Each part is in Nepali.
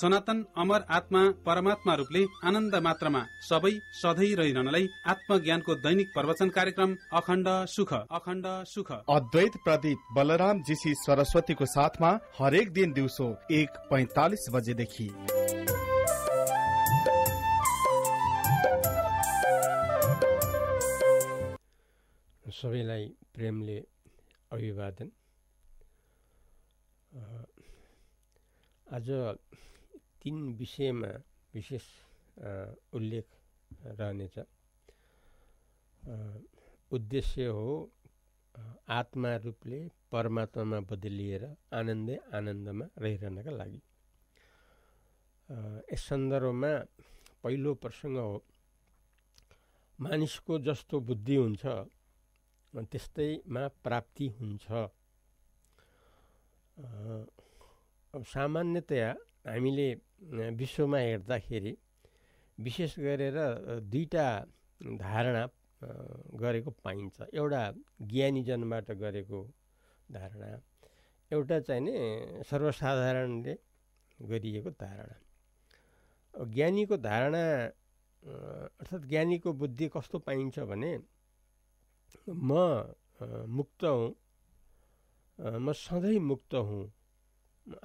सनातन अमर आत्मा परमात्मा रूपले आनन्द मात्रामा सबै सधैँ रहिरहनलाई आत्मज्ञानको दैनिक प्रवचन कार्यक्रम अखण्ड सुख अखण्ड सुख अद्वैत प्रदीप बलराम जीसी सरस्वतीको साथमा हरेक दिन दिउँसो एक पैतालिस बजेदेखि सबैलाई प्रेमले अभिवादन आज तिन विषयमा विशेष उल्लेख रहनेछ उद्देश्य हो आत्मा रूपले परमात्मामा बदलिएर आनन्दै आनन्दमा रहिरहनका लागि यस सन्दर्भमा पहिलो प्रसङ्ग हो मानिसको जस्तो बुद्धि हुन्छ त्यस्तैमा प्राप्ति हुन्छ अब सामान्यतया हामीले विश्वमा हेर्दाखेरि विशेष गरेर दुईवटा धारणा गरेको पाइन्छ एउटा ज्ञानीजनबाट गरेको धारणा एउटा चाहिँ नि सर्वसाधारणले गरिएको धारणा ज्ञानीको धारणा अर्थात् ज्ञानीको बुद्धि कस्तो पाइन्छ भने म मुक्त हुँ म सधैँ मुक्त हुँ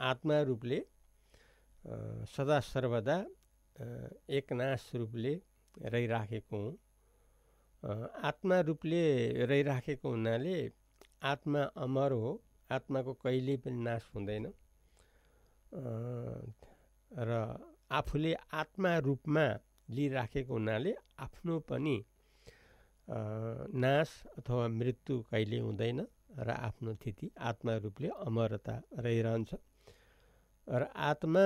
आत्मा रूपले सदा सर्वदा एकनाश रूपले रहिराखेको हुँ आत्मा रूपले रहिराखेको हुनाले आत्मा अमर हो आत्माको कहिले पनि नाश हुँदैन र आफूले आत्मा रूपमा लिइराखेको हुनाले आफ्नो पनि नाश अथवा मृत्यु कहिल्यै हुँदैन र आफ्नो तिथि आत्मा रूपले अमरता रहिरहन्छ र आत्मा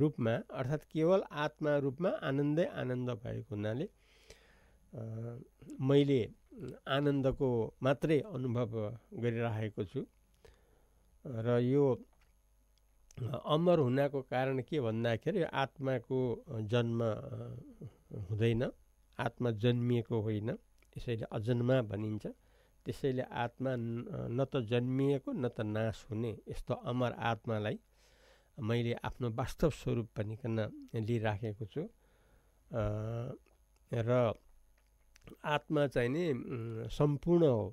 रूपमा अर्थात् केवल आत्मा रूपमा आनन्दै आनन्द भएको हुनाले मैले आनन्दको मात्रै अनुभव गरिराखेको छु र यो अमर हुनको कारण के भन्दाखेरि आत्माको जन्म हुँदैन आत्मा जन्मिएको होइन यसैले अजन्मा भनिन्छ त्यसैले आत्मा न त जन्मिएको न त नाश हुने यस्तो अमर आत्मालाई मैले आफ्नो वास्तव स्वरूप भनिकन लिइराखेको छु र आत्मा चाहिँ नि सम्पूर्ण हो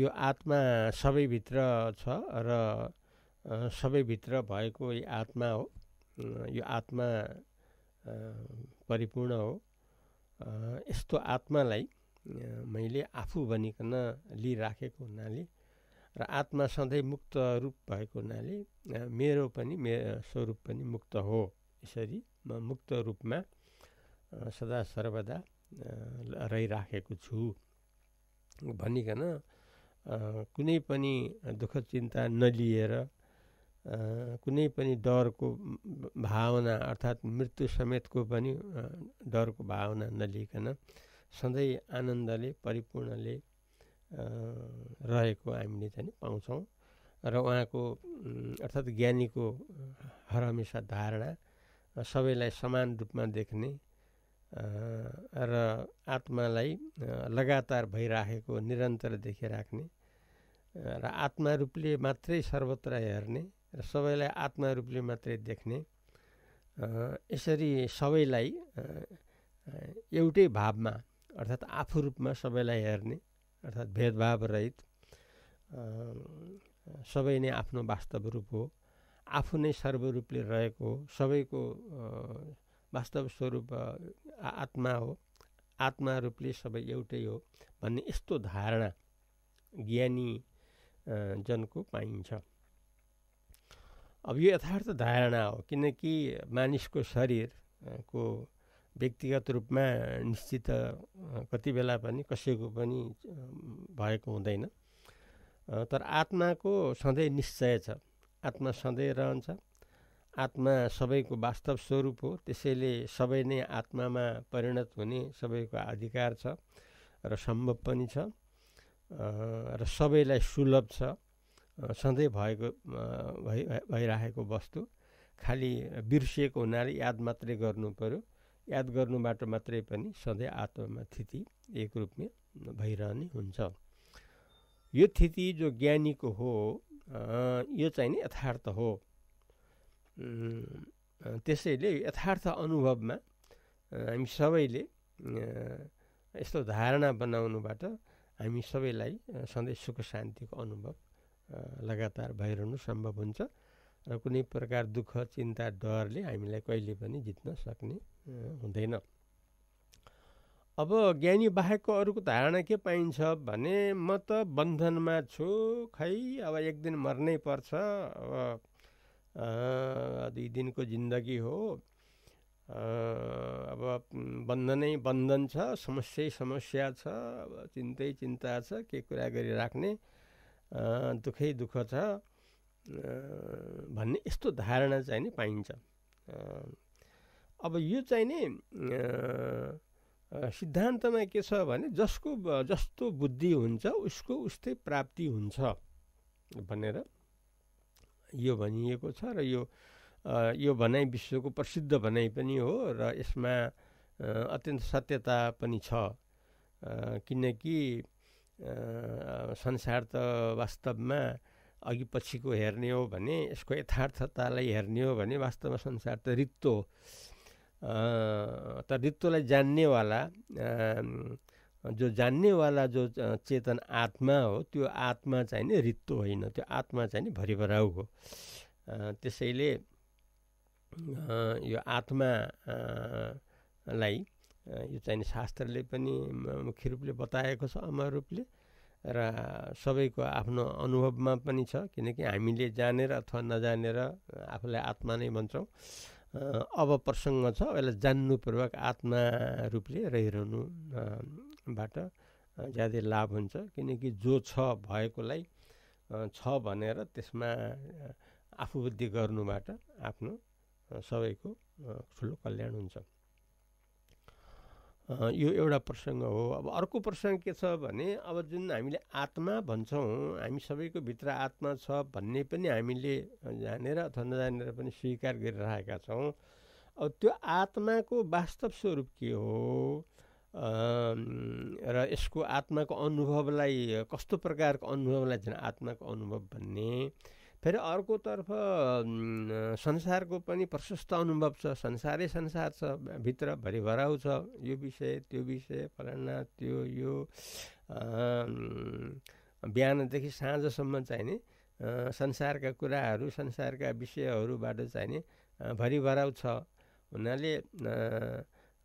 यो आत्मा सबैभित्र छ र सबैभित्र भएको आत्मा हो यो आत्मा परिपूर्ण हो यस्तो आत्मालाई मैले आफू भनिकन लिइराखेको हुनाले र आत्मा सधैँ मुक्त रूप भएको हुनाले मेरो पनि मे स्वरूप पनि मुक्त हो यसरी म मुक्त रूपमा सदा सर्वदा रहिराखेको छु भनिकन कुनै पनि दुःख चिन्ता नलिएर कुनै पनि डरको भावना अर्थात् मृत्यु समेतको पनि डरको भावना नलिकन सधैँ आनन्दले परिपूर्णले रहेको हामीले चाहिँ पाउँछौँ र उहाँको अर्थात् ज्ञानीको हर हमेसा धारणा सबैलाई समान रूपमा देख्ने र आत्मालाई लगातार भइराखेको निरन्तर देखिराख्ने र आत्मा रूपले मात्रै सर्वत्र हेर्ने र सबैलाई आत्मा रूपले मात्रै देख्ने यसरी सबैलाई एउटै भावमा अर्थात् आफू रूपमा सबैलाई हेर्ने अर्थात् रहित सबै नै आफ्नो वास्तव रूप हो आफू नै सर्वरूपले रहेको हो सबैको वास्तव स्वरूप आत्मा हो आत्मा रूपले सबै एउटै हो भन्ने यस्तो धारणा ज्ञानी जनको पाइन्छ अब यो यथार्थ धारणा हो किनकि मानिसको शरीरको व्यक्तिगत रूपमा निश्चित कति बेला पनि कसैको पनि भएको हुँदैन तर आत्माको सधैँ निश्चय छ आत्मा सधैँ रहन्छ आत्मा सबैको वास्तव स्वरूप हो त्यसैले सबै नै आत्मामा परिणत हुने सबैको अधिकार छ र सम्भव पनि छ र सबैलाई सुलभ छ सधैँ भएको भइ भइराखेको वस्तु खालि बिर्सिएको हुनाले याद मात्रै गर्नु पऱ्यो याद गर्नुबाट मात्रै पनि सधैँ आत्मामा थिति एक रूपमा भइरहने हुन्छ यो थिति जो ज्ञानीको हो यो चाहिँ नि यथार्थ हो त्यसैले यथार्थ अनुभवमा हामी सबैले यस्तो धारणा बनाउनुबाट हामी सबैलाई सधैँ सुख शान्तिको अनुभव लगातार भइरहनु सम्भव हुन्छ र कुनै प्रकार दुःख चिन्ता डरले हामीलाई कहिले पनि जित्न सक्ने हुँदैन अब ज्ञानी बाहेकको अरूको धारणा के पाइन्छ भने म त बन्धनमा छु खै अब एक दिन मर्नै पर्छ अब दुई दिनको जिन्दगी हो अब बन्धनै बन्धन छ समस्यै समस्या छ अब चिन्तै चिन्ता छ के कुरा गरिराख्ने दुःखै दुःख छ भन्ने यस्तो धारणा चाहिँ नि पाइन्छ अब यो चाहिँ नि सिद्धान्तमा के छ भने जसको जस्तो बुद्धि हुन्छ उसको उस्तै प्राप्ति हुन्छ भनेर यो भनिएको छ र यो यो भनाइ विश्वको प्रसिद्ध भनाइ पनि हो र यसमा अत्यन्त सत्यता पनि छ किनकि संसार त वास्तवमा अघि पछिको हेर्ने हो भने यसको यथार्थतालाई हेर्ने हो भने वास्तवमा संसार त रित्तो तद्धित्वलाई जान्नेवाला जो जान्नेवाला जो चेतन आत्मा हो त्यो आत्मा चाहिँ नि रित्तो होइन त्यो आत्मा चाहिँ नि भरिभराउ हो त्यसैले यो आत्मालाई यो चाहिँ शास्त्रले पनि मुख्य रूपले बताएको छ अमर रूपले र सबैको आफ्नो अनुभवमा पनि छ किनकि हामीले जानेर अथवा नजानेर आफूलाई आत्मा नै भन्छौँ अब प्रसङ्ग छ यसलाई जान्नुपूर्वक आत्मा रूपले रहिरहनुबाट ज्यादै लाभ हुन्छ किनकि जो छ भएकोलाई छ भनेर त्यसमा आफूबुद्धि गर्नुबाट आफ्नो सबैको ठुलो कल्याण हुन्छ यो एउटा प्रसङ्ग हो अब अर्को प्रसङ्ग के छ भने अब जुन हामीले आत्मा भन्छौँ हामी सबैको भित्र आत्मा छ भन्ने पनि हामीले जानेर अथवा नजानेर पनि स्वीकार गरिरहेका छौँ अब त्यो आत्माको वास्तव स्वरूप के हो र यसको आत्माको अनुभवलाई कस्तो प्रकारको अनुभवलाई झन् आत्माको अनुभव भन्ने फेरि अर्कोतर्फ संसारको पनि प्रशस्त अनुभव छ संसारै संसार छ भित्र भरिभराउ छ यो विषय त्यो विषय फलाना त्यो यो बिहानदेखि साँझसम्म चाहिने संसारका कुराहरू संसारका विषयहरूबाट चाहिने भरिभराउ छ हुनाले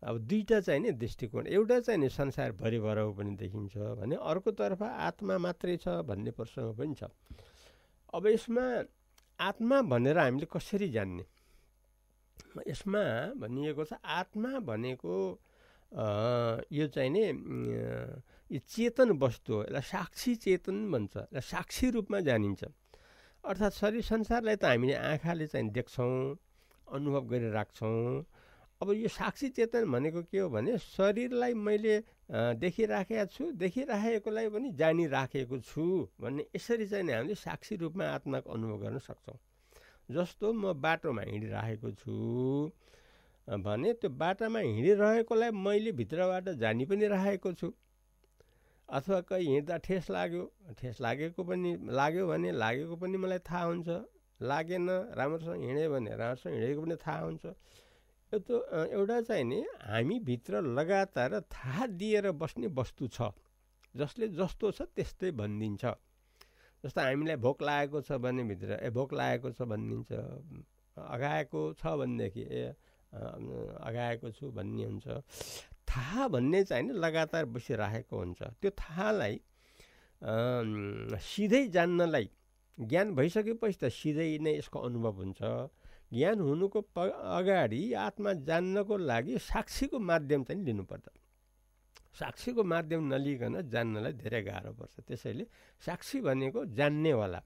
अब दुईवटा नि दृष्टिकोण एउटा चाहिँ नि संसार भरिभराउ पनि देखिन्छ भने अर्कोतर्फ आत्मा मात्रै छ भन्ने प्रसङ्ग पनि छ अब यसमा आत्मा भनेर हामीले कसरी जान्ने यसमा भनिएको छ आत्मा भनेको यो चाहिँ नि यो चेतन वस्तु हो यसलाई साक्षी चेतन भन्छ यसलाई साक्षी रूपमा जानिन्छ अर्थात् शरीर संसारलाई त हामीले आँखाले चाहिँ देख्छौँ अनुभव गरेर राख्छौँ अब यो साक्षी चेतन भनेको के हो भने शरीरलाई मैले देखिराखेको छु देखिराखेकोलाई पनि जानिराखेको छु भन्ने यसरी चाहिँ नि हामीले साक्षी रूपमा आत्माको अनुभव गर्न सक्छौँ जस्तो म बाटोमा हिँडिराखेको छु भने त्यो बाटोमा हिँडिरहेकोलाई मैले भित्रबाट जानी पनि राखेको छु अथवा कहीँ हिँड्दा ठेस लाग्यो ठेस लागेको पनि लाग्यो भने लागेको पनि मलाई थाहा हुन्छ लागेन राम्रोसँग हिँड्यो भने राम्रोसँग हिँडेको पनि थाहा हुन्छ यो एउटा चाहिँ नि हामीभित्र लगातार थाहा दिएर बस्ने वस्तु छ जसले जस्तो छ त्यस्तै भनिदिन्छ जस्तो हामीलाई भोक लागेको छ भित्र ए भोक लागेको छ भनिदिन्छ अगाएको छ भनेदेखि ए अगाएको छु भन्ने हुन्छ थाहा भन्ने चाहिँ नि लगातार बसिराखेको हुन्छ त्यो थाहालाई सिधै जान्नलाई ज्ञान भइसकेपछि त सिधै नै यसको अनुभव हुन्छ ज्ञान हुनुको प अगाडि आत्मा जान्नको लागि साक्षीको माध्यम चाहिँ लिनुपर्छ साक्षीको माध्यम नलिकन जान्नलाई धेरै गाह्रो पर्छ त्यसैले साक्षी भनेको जान्नेवाला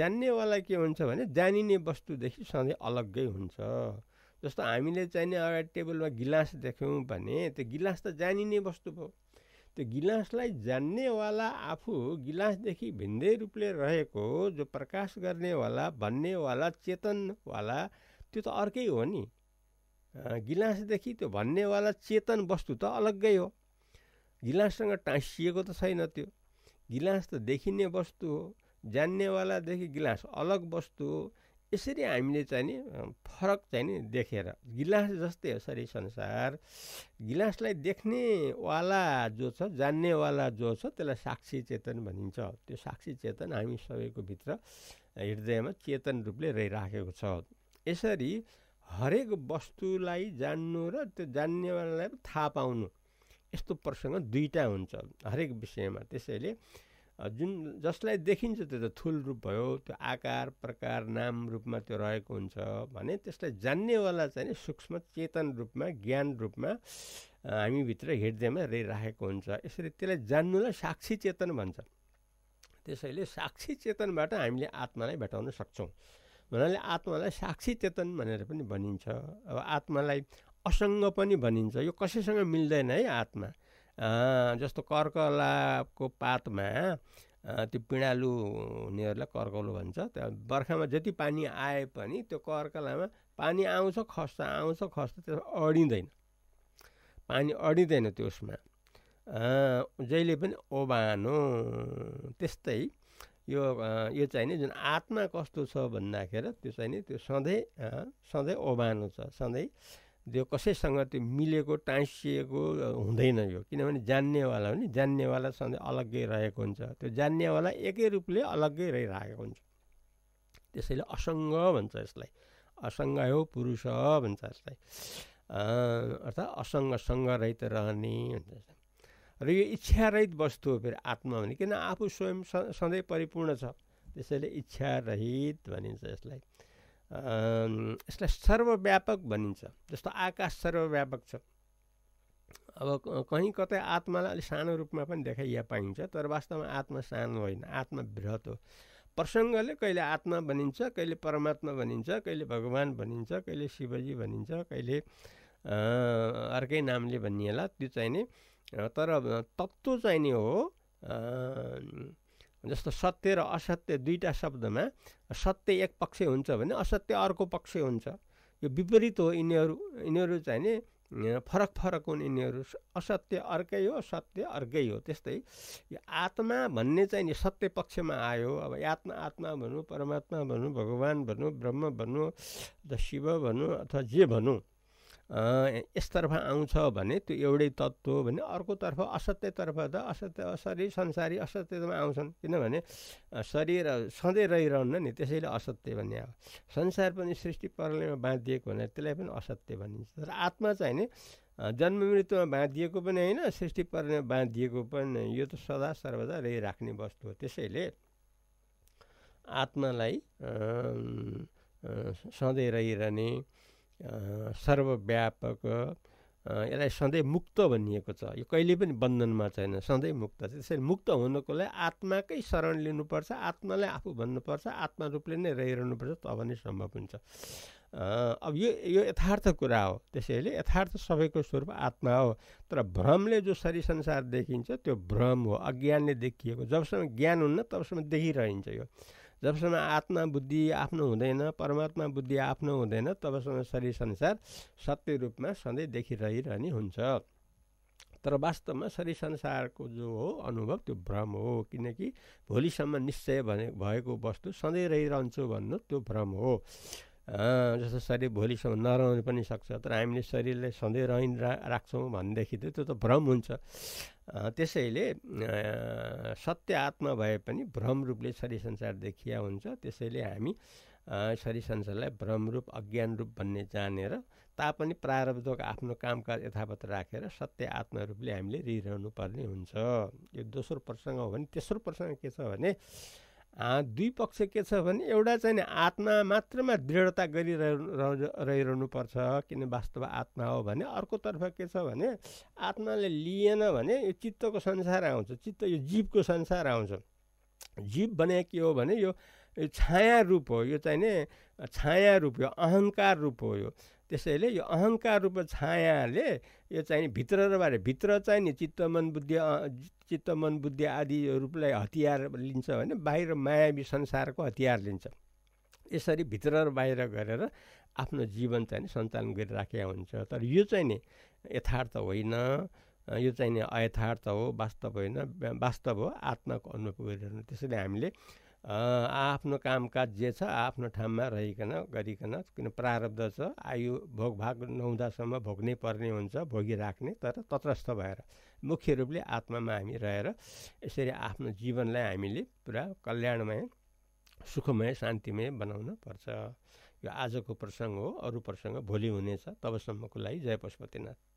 जान्नेवाला के हुन्छ भने जानिने वस्तुदेखि सधैँ अलग्गै हुन्छ जस्तो हामीले चाहिने अगाडि टेबलमा गिलास देख्यौँ भने त्यो गिलास त जानिने वस्तु भयो त्यो गिलासलाई जान्नेवाला आफू गिलासदेखि भिन्दै रूपले रहेको जो प्रकाश गर्नेवाला भन्नेवाला चेतनवाला त्यो त अर्कै हो नि गिलासदेखि त्यो भन्नेवाला चेतन वस्तु त अलग्गै हो गिलाससँग टाँसिएको त छैन त्यो गिलास त देखिने वस्तु हो जान्नेवालादेखि गिलास अलग वस्तु हो यसरी हामीले चाहिँ नि फरक चाहिँ नि देखेर गिलास जस्तै हो सरी संसार गिलासलाई देख्नेवाला जो छ जान्नेवाला जो छ त्यसलाई साक्षी चेतन भनिन्छ त्यो साक्षी चेतन हामी सबैको भित्र हृदयमा चेतन रूपले रहिराखेको छ यसरी हरेक वस्तुलाई जान्नु र त्यो जान्नेवालालाई थाहा पाउनु यस्तो प्रसङ्ग दुईवटा हुन्छ हरेक विषयमा त्यसैले जुन जसलाई देखिन्छ त्यो त थुल रूप भयो त्यो आकार प्रकार नाम रूपमा त्यो रहेको हुन्छ भने त्यसलाई जान्नेवाला चाहिँ सूक्ष्म चेतन रूपमा ज्ञान रूपमा हामीभित्र हृदयमा रहिराखेको हुन्छ यसरी त्यसलाई जान्नुलाई साक्षी चेतन भन्छ त्यसैले साक्षी चेतनबाट हामीले आत्मालाई भेटाउन सक्छौँ भन्नाले आत्मालाई साक्षी चेतन भनेर पनि भनिन्छ अब आत्मालाई असङ्ग पनि भनिन्छ यो कसैसँग मिल्दैन है आत्मा जस्तो कर्कलाको पातमा त्यो पिँडालु हुनेहरूलाई कर्कलो भन्छ त्यहाँ बर्खामा जति पानी आए पनि त्यो कर्कलामा पानी आउँछ खस्छ आउँछ खस्छ त्यो अडिँदैन पानी अडिँदैन त्यसमा जहिले पनि ओबानो त्यस्तै यो यो चाहिँ नि जुन आत्मा कस्तो छ भन्दाखेरि त्यो चाहिँ नि त्यो सधैँ सधैँ ओबानो छ सधैँ त्यो कसैसँग त्यो मिलेको टाँसिएको हुँदैन यो किनभने जान्नेवाला हो नि जान्नेवाला सधैँ अलग्गै रहेको हुन्छ त्यो जान्नेवाला एकै रूपले अलग्गै रहिरहेको हुन्छ त्यसैले असङ्ग भन्छ यसलाई असङ्ग हो पुरुष भन्छ यसलाई अर्थात् असङ्गसँग रहित रहने भन्छ र यो इच्छारहित वस्तु हो फेरि आत्मा भने किन आफू स्वयं सधैँ परिपूर्ण छ त्यसैले इच्छारहित भनिन्छ यसलाई यसलाई सर्वव्यापक भनिन्छ जस्तो आकाश सर्वव्यापक छ अब कहीँ कतै आत्मालाई अलिक सानो रूपमा पनि देखाइया पाइन्छ तर वास्तवमा आत्मा सानो होइन आत्मा बृहत हो प्रसङ्गले कहिले आत्मा भनिन्छ कहिले परमात्मा भनिन्छ कहिले भगवान् भनिन्छ कहिले शिवजी भनिन्छ कहिले अर्कै नामले भनिएला त्यो चाहिँ नि तर तत्त्व नि हो जस्तो सत्य र असत्य दुईवटा शब्दमा सत्य एक पक्ष हुन्छ भने असत्य अर्को पक्ष हुन्छ यो विपरीत हो यिनीहरू यिनीहरू चाहिँ नि फरक फरक हुन् यिनीहरू असत्य अर्कै हो सत्य अर्कै हो त्यस्तै यो आत्मा भन्ने चाहिँ नि सत्य पक्षमा आयो अब आत्मा आत्मा भनौँ परमात्मा भनौँ भगवान् भनौँ ब्रह्म भनौँ अथवा शिव भनौँ अथवा जे भनौँ यसतर्फ आउँछ भने त्यो एउटै तत्त्व हो भने अर्कोतर्फ असत्यतर्फ त असत्य असरी संसारी असत्यमा आउँछन् किनभने शरीर सधैँ रहिरहन्न नि त्यसैले असत्य भन्ने अब संसार पनि सृष्टि प्रणालीमा बाँधिएको हुनाले त्यसलाई पनि असत्य भनिन्छ तर आत्मा चाहिँ नि जन्म मृत्युमा बाँधिएको पनि होइन सृष्टि प्रणालीमा बाँधिएको पनि यो त सदा सर्वदा रहिराख्ने वस्तु हो त्यसैले आत्मालाई सधैँ रहिरहने सर्वव्यापक यसलाई सधैँ मुक्त भनिएको छ यो कहिले पनि बन्धनमा छैन सधैँ मुक्त छ त्यसरी मुक्त हुनको लागि आत्माकै शरण लिनुपर्छ आत्मालाई आफू भन्नुपर्छ आत्मा रूपले नै रहिरहनुपर्छ तब नै सम्भव हुन्छ अब यो यो यथार्थ कुरा हो त्यसैले यथार्थ सबैको स्वरूप आत्मा हो तर भ्रमले जो शरीर संसार देखिन्छ त्यो भ्रम हो अज्ञानले देखिएको जबसम्म ज्ञान हुन्न तबसम्म देखिरहन्छ यो जबसम्म आत्मा बुद्धि आफ्नो हुँदैन परमात्मा बुद्धि आफ्नो हुँदैन तबसम्म शरीर संसार सत्य रूपमा सधैँ देखिरहने हुन्छ तर वास्तवमा शरीर संसारको जो हो अनुभव त्यो भ्रम हो किनकि भोलिसम्म निश्चय भने भएको वस्तु सधैँ रहिरहन्छु भन्नु त्यो भ्रम हो जस्तो शरीर भोलिसम्म नरहनु पनि सक्छ तर हामीले शरीरलाई सधैँ रहि राख्छौँ भनेदेखि त त्यो त भ्रम हुन्छ त्यसैले सत्य आत्मा भए पनि भ्रम रूपले शरीर संसार देखिया हुन्छ त्यसैले हामी शरीर संसारलाई भ्रम रूप अज्ञान रूप भन्ने जानेर तापनि प्रारब्धको आफ्नो कामकाज यथावत राखेर सत्य आत्मा रूपले हामीले रिरहनु पर्ने हुन्छ यो दोस्रो प्रसङ्ग हो भने तेस्रो प्रसङ्ग के छ भने दुई पक्ष के छ भने एउटा चाहिँ आत्मा मात्रमा दृढता गरिरहनु पर्छ किन वास्तव आत्मा हो भने अर्कोतर्फ के छ भने आत्माले लिएन भने यो चित्तको संसार आउँछ चित्त यो जीवको संसार आउँछ जीव भने के हो भने यो छाया रूप हो यो चाहिँ नि छाया रूप हो अहङ्कार रूप हो यो त्यसैले यो अहङ्कार रूप छायाले यो चाहिँ भित्र र बाहिर भित्र चाहिँ नि चित्त मन बुद्धि चित्त मन बुद्धि आदि रूपलाई हतियार लिन्छ भने बाहिर मायावी संसारको हतियार लिन्छ यसरी भित्र र बाहिर गरेर आफ्नो जीवन चाहिँ नि सञ्चालन गरिराखेका हुन्छ तर यो चाहिँ नि यथार्थ होइन यो चाहिँ नि अयथार्थ हो वास्तव होइन वास्तव हो आत्माको अनुभव गरिरहनु त्यसैले हामीले आफ्नो कामकाज जे छ आफ्नो ठाउँमा रहिकन गरिकन किन प्रारब्ध छ आयु भोग भाग नहुँदासम्म भोग्नै पर्ने हुन्छ भोगिराख्ने तर तटस्थ भएर मुख्य रूपले आत्मामा हामी रहेर यसरी आफ्नो जीवनलाई हामीले पुरा कल्याणमय सुखमय शान्तिमय बनाउन पर्छ यो आजको प्रसङ्ग हो अरू प्रसङ्ग भोलि हुनेछ तबसम्मको लागि जय पशुपतिनाथ